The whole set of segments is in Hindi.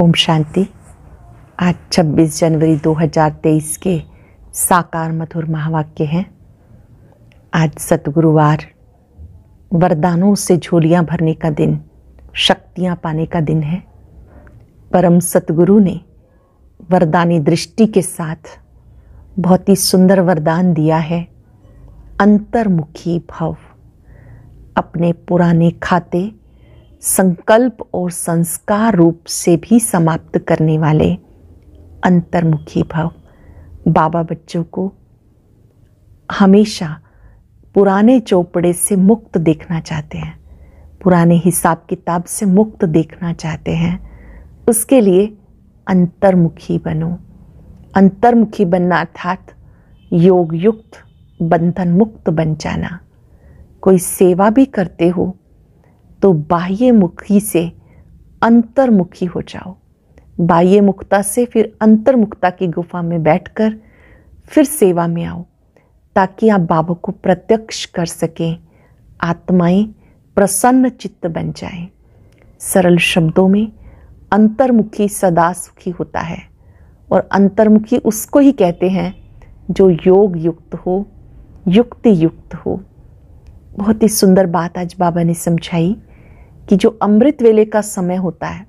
ओम शांति आज 26 जनवरी 2023 के साकार मधुर महावाक्य हैं आज सतगुरुवार वरदानों से झोलियां भरने का दिन शक्तियां पाने का दिन है परम सतगुरु ने वरदानी दृष्टि के साथ बहुत ही सुंदर वरदान दिया है अंतर्मुखी भव अपने पुराने खाते संकल्प और संस्कार रूप से भी समाप्त करने वाले अंतर्मुखी भाव बाबा बच्चों को हमेशा पुराने चौपड़े से मुक्त देखना चाहते हैं पुराने हिसाब किताब से मुक्त देखना चाहते हैं उसके लिए अंतर्मुखी बनो अंतर्मुखी बनना अर्थात योग युक्त बंधन मुक्त बन जाना कोई सेवा भी करते हो तो बाह्य मुखी से अंतर्मुखी हो जाओ बाह्य मुक्ता से फिर अंतर्मुखता की गुफा में बैठकर फिर सेवा में आओ ताकि आप बाबा को प्रत्यक्ष कर सकें आत्माएं प्रसन्न चित्त बन जाएं। सरल शब्दों में अंतर्मुखी सदा सुखी होता है और अंतर्मुखी उसको ही कहते हैं जो योग युक्त हो युक्ति युक्त हो बहुत ही सुंदर बात आज बाबा ने समझाई कि जो अमृत वेले का समय होता है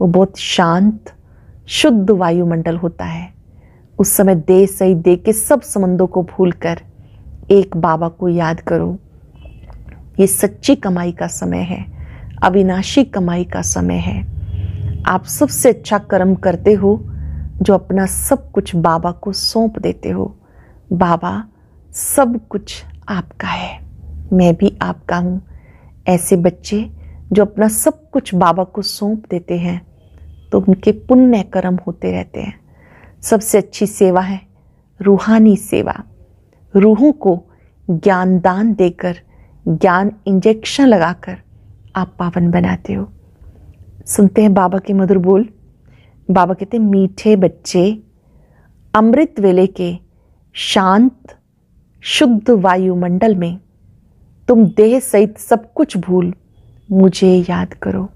वो बहुत शांत शुद्ध वायुमंडल होता है उस समय दे सही दे के सब संबंधों को भूलकर एक बाबा को याद करो ये सच्ची कमाई का समय है अविनाशी कमाई का समय है आप सबसे अच्छा कर्म करते हो जो अपना सब कुछ बाबा को सौंप देते हो बाबा सब कुछ आपका है मैं भी आपका हूँ ऐसे बच्चे जो अपना सब कुछ बाबा को सौंप देते हैं तो उनके पुण्य कर्म होते रहते हैं सबसे अच्छी सेवा है रूहानी सेवा रूहों को ज्ञान दान देकर ज्ञान इंजेक्शन लगाकर आप पावन बनाते हो सुनते हैं बाबा के मधुर बोल बाबा कहते मीठे बच्चे अमृत वेले के शांत शुद्ध वायुमंडल में तुम देह सहित सब कुछ भूल मुझे याद करो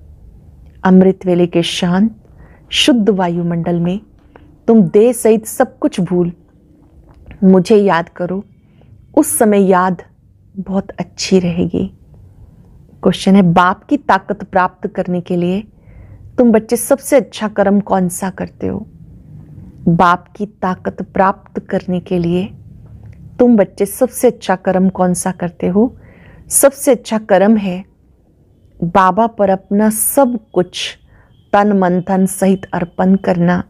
अमृत वेले के शांत शुद्ध वायुमंडल में तुम देह सहित सब कुछ भूल मुझे याद करो उस समय याद बहुत अच्छी रहेगी क्वेश्चन है बाप की ताकत प्राप्त करने के लिए तुम बच्चे सबसे अच्छा कर्म कौन सा करते हो बाप की ताकत प्राप्त करने के लिए तुम बच्चे सबसे अच्छा कर्म कौन सा करते हो सबसे अच्छा कर्म है बाबा पर अपना सब कुछ तन मन धन सहित अर्पण करना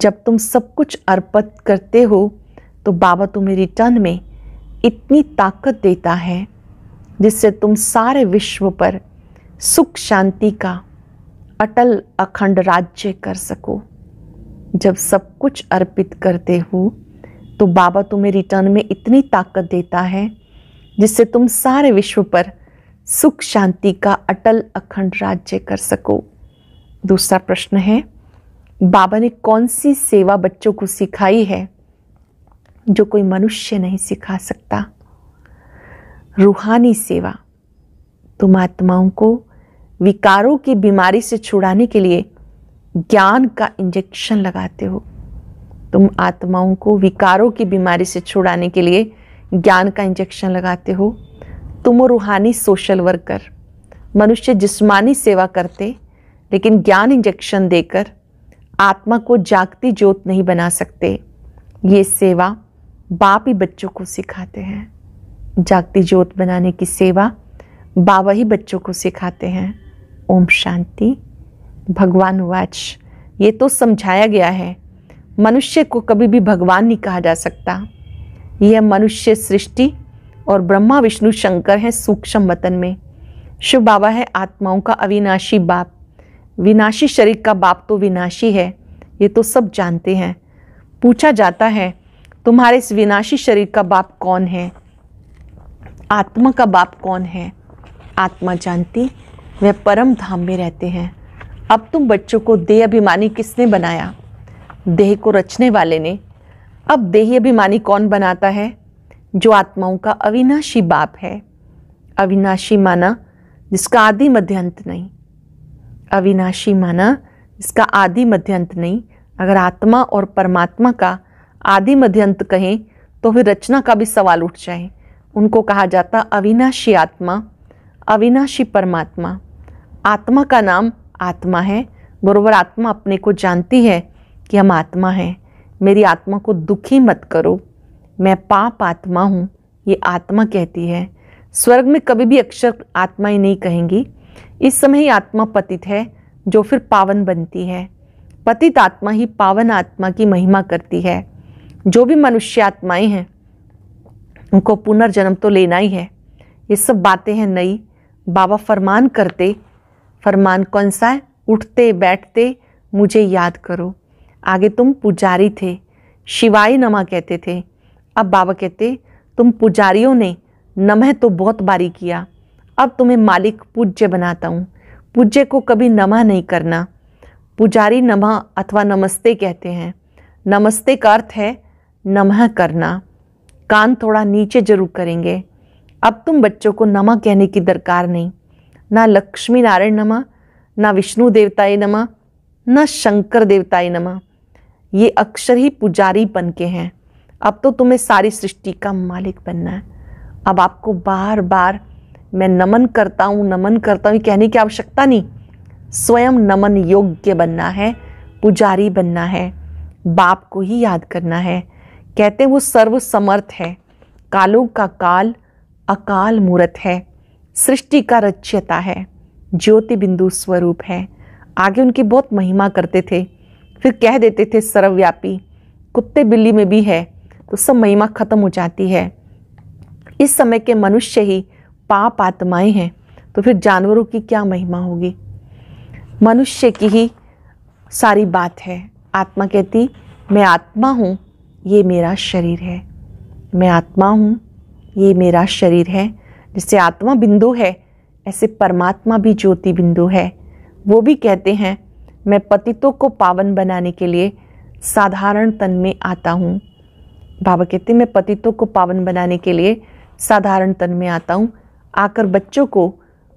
जब तुम सब कुछ अर्पित करते हो तो बाबा तुम्हें रिटर्न में इतनी ताकत देता है जिससे तुम सारे विश्व पर सुख शांति का अटल अखंड राज्य कर सको जब सब कुछ अर्पित करते हो तो बाबा तुम्हें रिटर्न में इतनी ताकत देता है जिससे तुम सारे विश्व पर सुख शांति का अटल अखंड राज्य कर सको दूसरा प्रश्न है बाबा ने कौन सी सेवा बच्चों को सिखाई है जो कोई मनुष्य नहीं सिखा सकता रूहानी सेवा तुम आत्माओं को विकारों की बीमारी से छुड़ाने के लिए ज्ञान का इंजेक्शन लगाते हो तुम आत्माओं को विकारों की बीमारी से छुड़ाने के लिए ज्ञान का इंजेक्शन लगाते हो तुम रूहानी सोशल वर्कर मनुष्य जिस्मानी सेवा करते लेकिन ज्ञान इंजेक्शन देकर आत्मा को जागती ज्योत नहीं बना सकते ये सेवा बाप ही बच्चों को सिखाते हैं जागती ज्योत बनाने की सेवा बाबा ही बच्चों को सिखाते हैं ओम शांति भगवान वाच ये तो समझाया गया है मनुष्य को कभी भी भगवान नहीं कहा जा सकता यह मनुष्य सृष्टि और ब्रह्मा विष्णु शंकर हैं सूक्ष्म वतन में शिव बाबा है आत्माओं का अविनाशी बाप विनाशी शरीर का बाप तो विनाशी है ये तो सब जानते हैं पूछा जाता है तुम्हारे इस विनाशी शरीर का बाप कौन है आत्मा का बाप कौन है आत्मा जानती वह परम धाम में रहते हैं अब तुम बच्चों को देह अभिमानी किसने बनाया देह को रचने वाले ने अब देही अभिमानी कौन बनाता है जो आत्माओं का अविनाशी बाप है अविनाशी माना जिसका आदि मध्यंत नहीं अविनाशी माना जिसका आदि मध्यंत नहीं अगर आत्मा और परमात्मा का आदि मध्यंत कहें तो फिर रचना का भी सवाल उठ जाए उनको कहा जाता अविनाशी आत्मा अविनाशी परमात्मा आत्मा का नाम आत्मा है बरोबर आत्मा अपने को जानती है कि हम आत्मा हैं मेरी आत्मा को दुखी मत करो मैं पाप आत्मा हूँ ये आत्मा कहती है स्वर्ग में कभी भी अक्षर ही नहीं कहेंगी इस समय ही आत्मा पतित है जो फिर पावन बनती है पतित आत्मा ही पावन आत्मा की महिमा करती है जो भी मनुष्य आत्माएं हैं उनको पुनर्जन्म तो लेना ही है ये सब बातें हैं नई बाबा फरमान करते फरमान कौन सा है उठते बैठते मुझे याद करो आगे तुम पुजारी थे शिवाय नमा कहते थे अब बाबा कहते तुम पुजारियों ने नमह तो बहुत बारी किया अब तुम्हें मालिक पूज्य बनाता हूँ पूज्य को कभी नमह नहीं करना पुजारी नमह अथवा नमस्ते कहते हैं नमस्ते का अर्थ है नमह करना कान थोड़ा नीचे जरूर करेंगे अब तुम बच्चों को नमह कहने की दरकार नहीं ना लक्ष्मी नारायण नमः ना विष्णु देवताए नमः ना शंकर देवताए नमः ये अक्षर ही पुजारीपन के हैं अब तो तुम्हें सारी सृष्टि का मालिक बनना है अब आपको बार बार मैं नमन करता हूँ नमन करता हूँ कहने की आवश्यकता नहीं स्वयं नमन योग्य बनना है पुजारी बनना है बाप को ही याद करना है कहते वो सर्वसमर्थ है कालों का काल अकाल मूर्त है सृष्टि का रच्यता है ज्योति बिंदु स्वरूप है आगे उनकी बहुत महिमा करते थे फिर कह देते थे सर्वव्यापी कुत्ते बिल्ली में भी है तो सब महिमा खत्म हो जाती है इस समय के मनुष्य ही पाप आत्माएं हैं तो फिर जानवरों की क्या महिमा होगी मनुष्य की ही सारी बात है आत्मा कहती मैं आत्मा हूँ ये मेरा शरीर है मैं आत्मा हूँ ये मेरा शरीर है जिससे आत्मा बिंदु है ऐसे परमात्मा भी ज्योति बिंदु है वो भी कहते हैं मैं पतितों को पावन बनाने के लिए साधारण तन में आता हूँ बाबा कहते मैं पतितों को पावन बनाने के लिए साधारण तन में आता हूँ आकर बच्चों को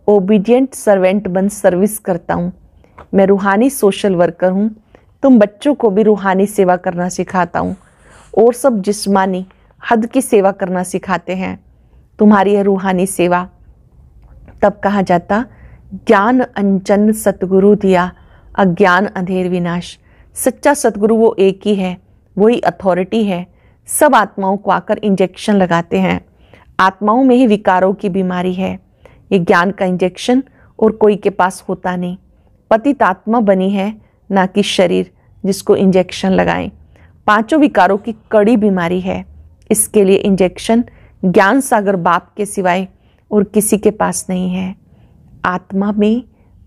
ओबीडियंट सर्वेंट बन सर्विस करता हूँ मैं रूहानी सोशल वर्कर हूँ तुम बच्चों को भी रूहानी सेवा करना सिखाता हूँ और सब जिस्मानी हद की सेवा करना सिखाते हैं तुम्हारी यह रूहानी सेवा तब कहा जाता ज्ञान अंचन सतगुरु दिया अज्ञान अंधेर विनाश सच्चा सतगुरु वो एक ही है वही अथॉरिटी है सब आत्माओं को आकर इंजेक्शन लगाते हैं आत्माओं में ही विकारों की बीमारी है ये ज्ञान का इंजेक्शन और कोई के पास होता नहीं पतित आत्मा बनी है ना कि शरीर जिसको इंजेक्शन लगाएं पांचों विकारों की कड़ी बीमारी है इसके लिए इंजेक्शन ज्ञान सागर बाप के सिवाय और किसी के पास नहीं है आत्मा में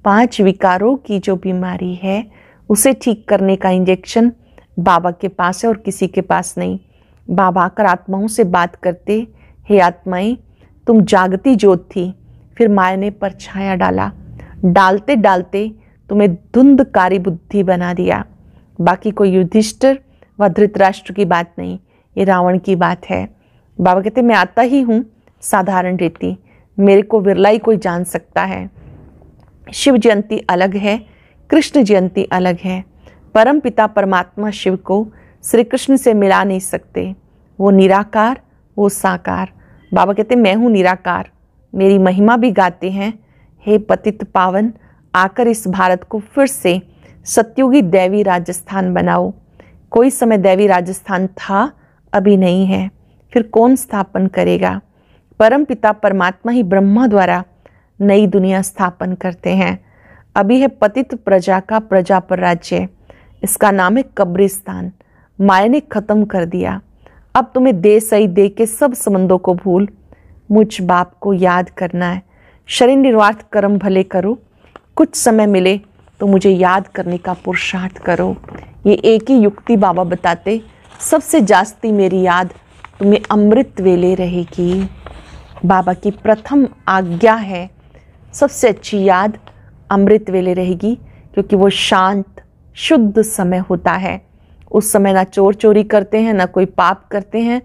पांच विकारों की जो बीमारी है उसे ठीक करने का इंजेक्शन बाबा के पास है और किसी के पास नहीं बाबा कर आत्माओं से बात करते हे आत्माएं तुम जागती ज्योत थी फिर माया ने परछाया डाला डालते डालते तुम्हें धुंधकारी बुद्धि बना दिया बाकी कोई युधिष्ठिर व धृतराष्ट्र की बात नहीं ये रावण की बात है बाबा कहते मैं आता ही हूँ साधारण रीति मेरे को विरला ही कोई जान सकता है शिव जयंती अलग है कृष्ण जयंती अलग है परम पिता परमात्मा शिव को श्री कृष्ण से मिला नहीं सकते वो निराकार वो साकार बाबा कहते मैं हूँ निराकार मेरी महिमा भी गाते हैं हे पतित पावन आकर इस भारत को फिर से सत्युगी दैवी राजस्थान बनाओ कोई समय दैवी राजस्थान था अभी नहीं है फिर कौन स्थापन करेगा परम पिता परमात्मा ही ब्रह्मा द्वारा नई दुनिया स्थापन करते हैं अभी है पतित प्रजा का प्रजा पर राज्य इसका नाम है कब्रिस्तान माया ने ख़त्म कर दिया अब तुम्हें दे सही दे के सब संबंधों को भूल मुझ बाप को याद करना है शरीर निर्वार्थ कर्म भले करो कुछ समय मिले तो मुझे याद करने का पुरुषार्थ करो ये एक ही युक्ति बाबा बताते सबसे जास्ती मेरी याद तुम्हें अमृत वेले रहेगी बाबा की प्रथम आज्ञा है सबसे अच्छी याद अमृत वेले रहेगी क्योंकि वो शांत शुद्ध समय होता है उस समय ना चोर चोरी करते हैं ना कोई पाप करते हैं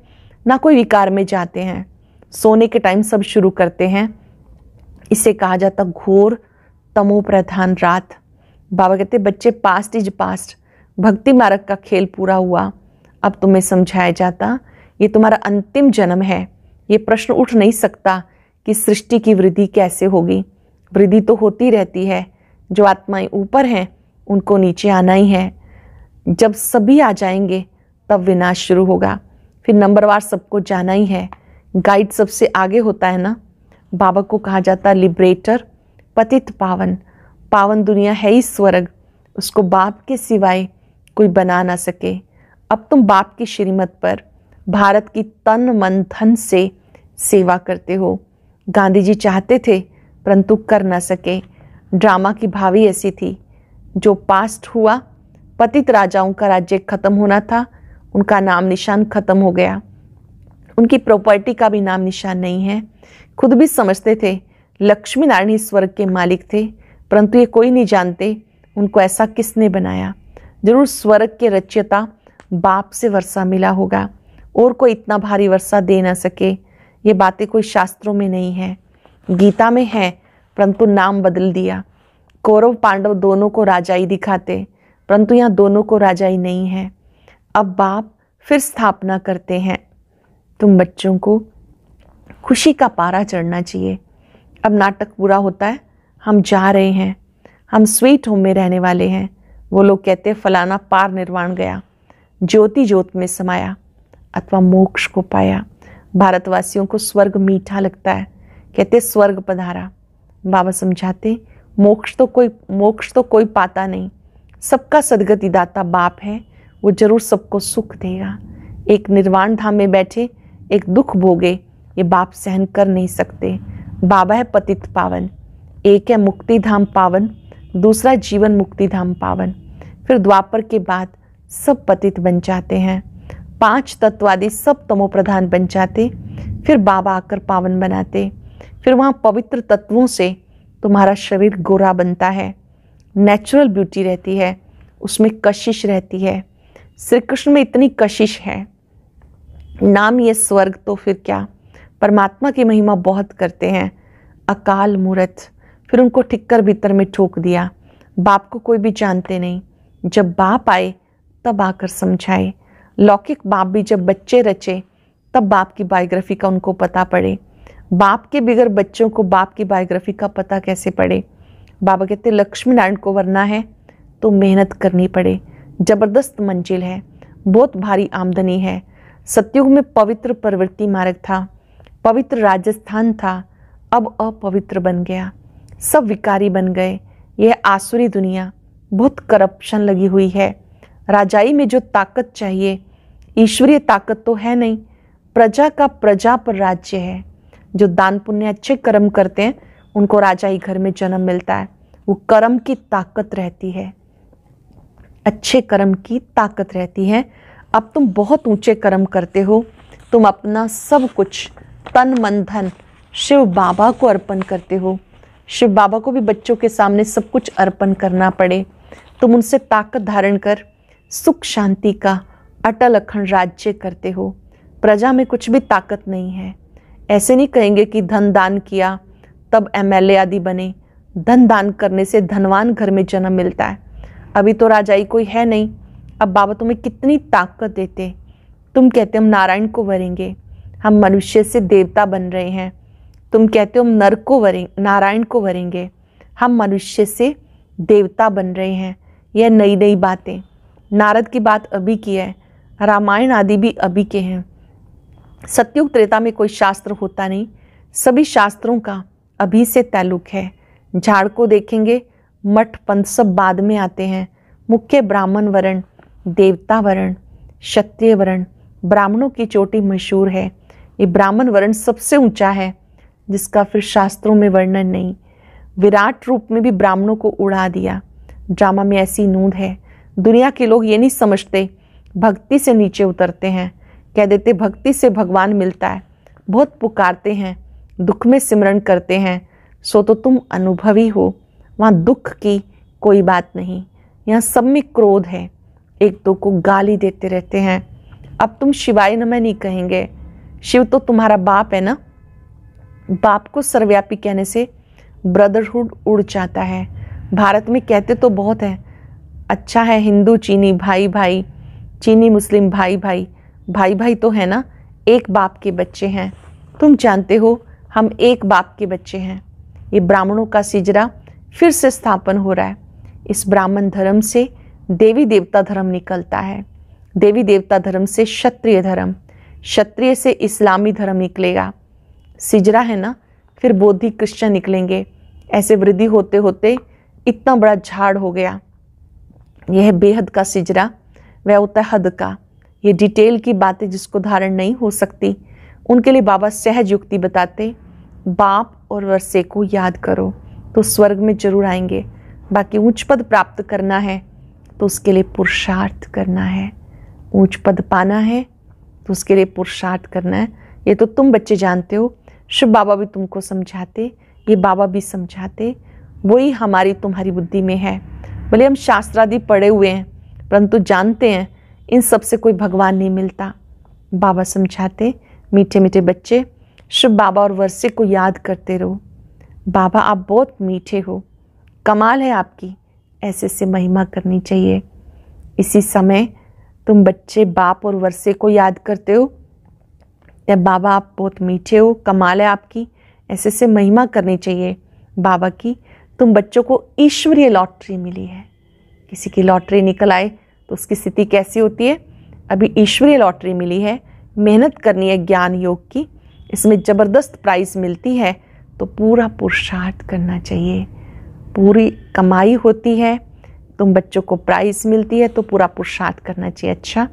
ना कोई विकार में जाते हैं सोने के टाइम सब शुरू करते हैं इसे कहा जाता घोर तमो प्रधान रात बाबा कहते बच्चे पास्ट इज पास्ट भक्ति मार्ग का खेल पूरा हुआ अब तुम्हें समझाया जाता ये तुम्हारा अंतिम जन्म है ये प्रश्न उठ नहीं सकता कि सृष्टि की वृद्धि कैसे होगी वृद्धि तो होती रहती है जो आत्माएं ऊपर हैं उनको नीचे आना ही है जब सभी आ जाएंगे तब विनाश शुरू होगा फिर नंबरवार सबको जाना ही है गाइड सबसे आगे होता है ना बाबा को कहा जाता है लिबरेटर पतित पावन पावन दुनिया है ही स्वर्ग उसको बाप के सिवाय कोई बना ना सके अब तुम बाप की श्रीमत पर भारत की तन मन धन से सेवा करते हो गांधी जी चाहते थे परंतु कर ना सके ड्रामा की भावी ऐसी थी जो पास्ट हुआ पतित राजाओं का राज्य खत्म होना था उनका नाम निशान खत्म हो गया उनकी प्रॉपर्टी का भी नाम निशान नहीं है खुद भी समझते थे लक्ष्मी नारायण ही स्वर्ग के मालिक थे परंतु ये कोई नहीं जानते उनको ऐसा किसने बनाया जरूर स्वर्ग के रचयता बाप से वर्षा मिला होगा और कोई इतना भारी वर्षा दे ना सके ये बातें कोई शास्त्रों में नहीं है गीता में है परंतु नाम बदल दिया कौरव पांडव दोनों को राजाई दिखाते परंतु यहाँ दोनों को राजा ही नहीं है अब बाप फिर स्थापना करते हैं तुम बच्चों को खुशी का पारा चढ़ना चाहिए अब नाटक पूरा होता है हम जा रहे हैं हम स्वीट होम में रहने वाले हैं वो लोग कहते हैं फलाना पार निर्वाण गया ज्योति ज्योत में समाया अथवा मोक्ष को पाया भारतवासियों को स्वर्ग मीठा लगता है कहते स्वर्ग पधारा बाबा समझाते मोक्ष तो कोई मोक्ष तो कोई पाता नहीं सबका सदगति दाता बाप है वो जरूर सबको सुख देगा एक निर्वाण धाम में बैठे एक दुख भोगे ये बाप सहन कर नहीं सकते बाबा है पतित पावन एक है मुक्ति धाम पावन दूसरा जीवन मुक्ति धाम पावन फिर द्वापर के बाद सब पतित बन जाते हैं पांच तत्वादि सब तमो प्रधान बन जाते फिर बाबा आकर पावन बनाते फिर वहाँ पवित्र तत्वों से तुम्हारा शरीर गोरा बनता है नेचुरल ब्यूटी रहती है उसमें कशिश रहती है श्री कृष्ण में इतनी कशिश है नाम ये स्वर्ग तो फिर क्या परमात्मा की महिमा बहुत करते हैं अकाल मूर्त फिर उनको ठिक्कर भीतर में ठोक दिया बाप को कोई भी जानते नहीं जब बाप आए तब आकर समझाए लौकिक बाप भी जब बच्चे रचे तब बाप की बायोग्राफी का उनको पता पड़े बाप के बिगर बच्चों को बाप की बायोग्राफी का पता कैसे पड़े बाबा कहते लक्ष्मी नारायण को वरना है तो मेहनत करनी पड़े जबरदस्त मंजिल है बहुत भारी आमदनी है सतयुग में पवित्र प्रवृत्ति मार्ग था पवित्र राजस्थान था अब अपवित्र बन गया सब विकारी बन गए यह आसुरी दुनिया बहुत करप्शन लगी हुई है राजाई में जो ताकत चाहिए ईश्वरीय ताकत तो है नहीं प्रजा का प्रजा पर राज्य है जो दान पुण्य अच्छे कर्म करते हैं उनको राजा ही घर में जन्म मिलता है वो कर्म की ताकत रहती है अच्छे कर्म की ताकत रहती है अब तुम बहुत ऊंचे कर्म करते हो तुम अपना सब कुछ तन मन धन शिव बाबा को अर्पण करते हो शिव बाबा को भी बच्चों के सामने सब कुछ अर्पण करना पड़े तुम उनसे ताकत धारण कर सुख शांति का अटल अखंड राज्य करते हो प्रजा में कुछ भी ताकत नहीं है ऐसे नहीं कहेंगे कि धन दान किया तब एमएलए आदि बने धन दान करने से धनवान घर में जन्म मिलता है अभी तो राजाई कोई है नहीं अब बाबा तुम्हें कितनी ताकत देते तुम कहते हम नारायण को वरेंगे हम मनुष्य से देवता बन रहे हैं तुम कहते हो हम नर को वरें नारायण को वरेंगे हम मनुष्य से देवता बन रहे हैं यह नई नई बातें नारद की बात अभी की है रामायण आदि भी अभी के हैं सत्युग त्रेता में कोई शास्त्र होता नहीं सभी शास्त्रों का अभी से ताल्लुक है झाड़ को देखेंगे मठ पंथ सब बाद में आते हैं मुख्य ब्राह्मण वर्ण देवता वर्ण क्षत्रिय वर्ण ब्राह्मणों की चोटी मशहूर है ये ब्राह्मण वर्ण सबसे ऊंचा है जिसका फिर शास्त्रों में वर्णन नहीं विराट रूप में भी ब्राह्मणों को उड़ा दिया ड्रामा में ऐसी नूंद है दुनिया के लोग ये नहीं समझते भक्ति से नीचे उतरते हैं कह देते भक्ति से भगवान मिलता है बहुत पुकारते हैं दुख में सिमरण करते हैं सो तो तुम अनुभवी हो वहाँ दुख की कोई बात नहीं यहाँ सब में क्रोध है एक दो को गाली देते रहते हैं अब तुम शिवाय नमय नहीं कहेंगे शिव तो तुम्हारा बाप है ना बाप को सर्वव्यापी कहने से ब्रदरहुड उड़ जाता है भारत में कहते तो बहुत हैं अच्छा है हिंदू चीनी भाई भाई चीनी मुस्लिम भाई भाई भाई भाई तो है ना एक बाप के बच्चे हैं तुम जानते हो हम एक बाप के बच्चे हैं ये ब्राह्मणों का सिजरा फिर से स्थापन हो रहा है इस ब्राह्मण धर्म से देवी देवता धर्म निकलता है देवी देवता धर्म से क्षत्रिय धर्म क्षत्रिय से इस्लामी धर्म निकलेगा सिजरा है ना फिर बौद्धि क्रिश्चन निकलेंगे ऐसे वृद्धि होते होते इतना बड़ा झाड़ हो गया यह बेहद का सिजरा वह होता है हद का ये डिटेल की बातें जिसको धारण नहीं हो सकती उनके लिए बाबा सहज युक्ति बताते बाप और वर्षे को याद करो तो स्वर्ग में जरूर आएंगे बाकी ऊंच पद प्राप्त करना है तो उसके लिए पुरुषार्थ करना है ऊंच पद पाना है तो उसके लिए पुरुषार्थ करना है ये तो तुम बच्चे जानते हो शिव बाबा भी तुमको समझाते ये बाबा भी समझाते वही हमारी तुम्हारी बुद्धि में है भले हम शास्त्रादि पढ़े हुए हैं परंतु जानते हैं इन सब से कोई भगवान नहीं मिलता बाबा समझाते मीठे मीठे बच्चे शिव बाबा और वर्से को याद करते रहो बाबा आप बहुत मीठे हो कमाल है आपकी ऐसे से महिमा करनी चाहिए इसी समय तुम बच्चे बाप और वर्से को याद करते हो या बाबा आप बहुत मीठे हो कमाल है आपकी ऐसे से महिमा करनी चाहिए बाबा की तुम बच्चों को ईश्वरीय लॉटरी मिली है किसी की लॉटरी निकल आए तो उसकी स्थिति कैसी होती है अभी ईश्वरीय लॉटरी मिली है मेहनत करनी है ज्ञान योग की इसमें ज़बरदस्त प्राइस मिलती है तो पूरा पुरुषार्थ करना चाहिए पूरी कमाई होती है तुम बच्चों को प्राइस मिलती है तो पूरा पुरुषार्थ करना चाहिए अच्छा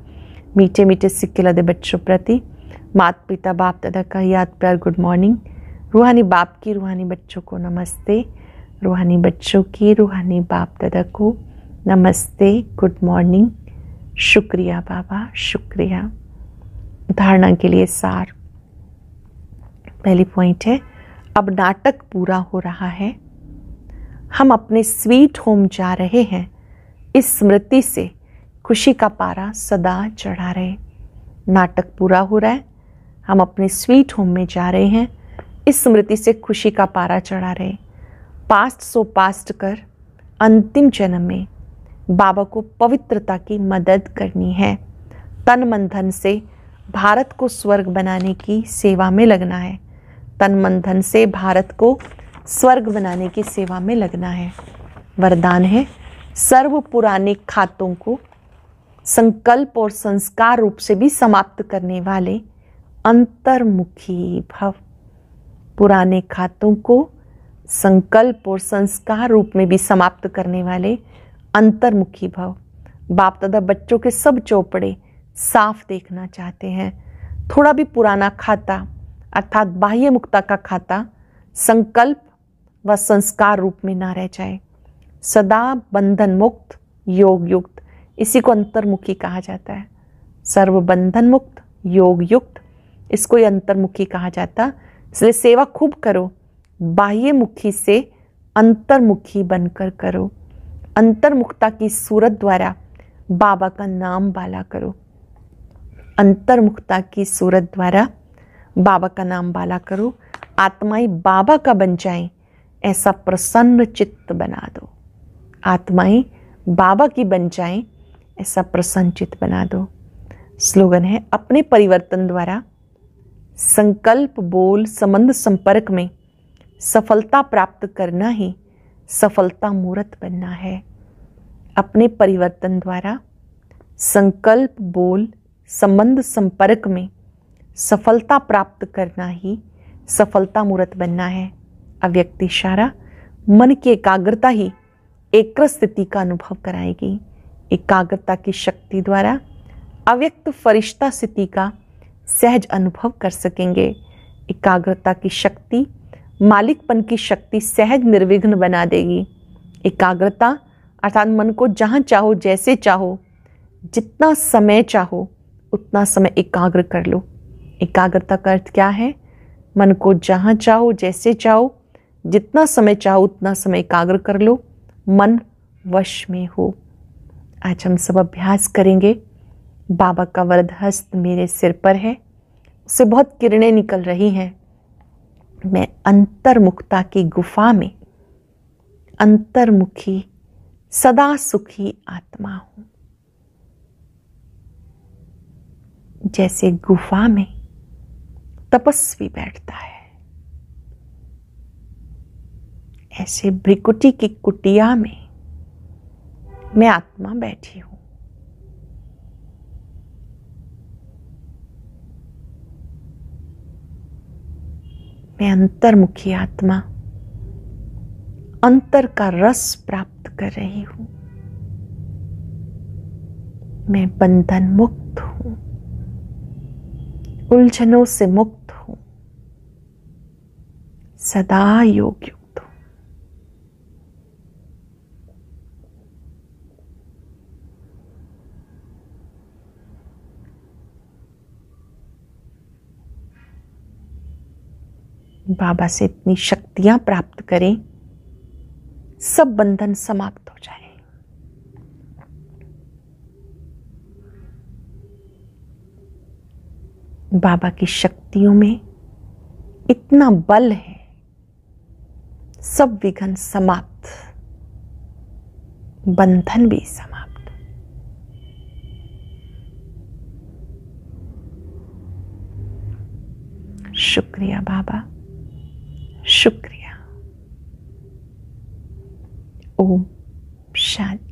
मीठे मीठे सिक्के लदे बच्चों प्रति माता पिता बाप दादा का याद प्यार गुड मॉर्निंग रूहानी बाप की रूहानी बच्चों को नमस्ते रूहानी बच्चों की रूहानी बाप दादा को नमस्ते गुड मॉर्निंग शुक्रिया बाबा शुक्रिया धारणा के लिए सार पहली पॉइंट है अब नाटक पूरा हो रहा है हम अपने स्वीट होम जा रहे हैं इस स्मृति से खुशी का पारा सदा चढ़ा रहे नाटक पूरा हो रहा है हम अपने स्वीट होम में जा रहे हैं इस स्मृति से खुशी का पारा चढ़ा रहे पास्ट सो पास्ट कर अंतिम जन्म में बाबा को पवित्रता की मदद करनी है तन मन धन से भारत को स्वर्ग बनाने की सेवा में लगना है तन मन धन से भारत को स्वर्ग बनाने की सेवा में लगना है वरदान है सर्व पुराने खातों को संकल्प और संस्कार रूप से भी समाप्त करने वाले अंतर्मुखी भव पुराने खातों को संकल्प और संस्कार रूप में भी समाप्त करने वाले अंतर्मुखी भव बाप दादा बच्चों के सब चौपड़े साफ देखना चाहते हैं थोड़ा भी पुराना खाता अर्थात बाह्य मुक्ता का खाता संकल्प व संस्कार रूप में ना रह जाए सदा बंधन मुक्त योग युक्त इसी को अंतर्मुखी कहा जाता है सर्व बंधन मुक्त योग युक्त इसको ही अंतर्मुखी कहा जाता इसलिए सेवा खूब करो बाह्य मुखी से अंतर्मुखी बनकर करो अंतर्मुखता की सूरत द्वारा बाबा का नाम बाला करो अंतर्मुखता की सूरत द्वारा बाबा का नाम बाला करो आत्माएं बाबा का बन जाएं ऐसा प्रसन्न चित्त बना दो आत्माएं बाबा की बन जाएं ऐसा प्रसन्न चित्त बना दो स्लोगन है अपने परिवर्तन द्वारा संकल्प बोल संबंध संपर्क में सफलता प्राप्त करना ही सफलता मूर्त बनना है अपने परिवर्तन द्वारा संकल्प बोल संबंध संपर्क में सफलता प्राप्त करना ही सफलता मूर्त बनना है अव्यक्ति इशारा मन की एकाग्रता ही एकर स्थिति का अनुभव कराएगी एकाग्रता की शक्ति द्वारा अव्यक्त फरिश्ता स्थिति का सहज अनुभव कर सकेंगे एकाग्रता की शक्ति मालिकपन की शक्ति सहज निर्विघ्न बना देगी एकाग्रता अर्थात मन को जहाँ चाहो जैसे चाहो जितना समय चाहो उतना समय एकाग्र कर लो एकाग्रता का अर्थ क्या है मन को जहाँ चाहो जैसे चाहो जितना समय चाहो उतना समय एकाग्र कर लो मन वश में हो आज हम सब अभ्यास करेंगे बाबा का वरद हस्त मेरे सिर पर है उससे बहुत किरणें निकल रही हैं मैं अंतर्मुखता की गुफा में अंतर्मुखी सदा सुखी आत्मा हूँ जैसे गुफा में तपस्वी बैठता है ऐसे भ्रिकुटी की कुटिया में मैं आत्मा बैठी हूं मैं अंतर्मुखी आत्मा अंतर का रस प्राप्त कर रही हूं मैं बंधन मुक्त हूं उलझनों से मुक्त सदा योग युक्त हो तो। बाबा से इतनी शक्तियां प्राप्त करें सब बंधन समाप्त हो जाए बाबा की शक्तियों में इतना बल है सब विघ्न समाप्त बंधन भी समाप्त शुक्रिया बाबा शुक्रिया ओम शांति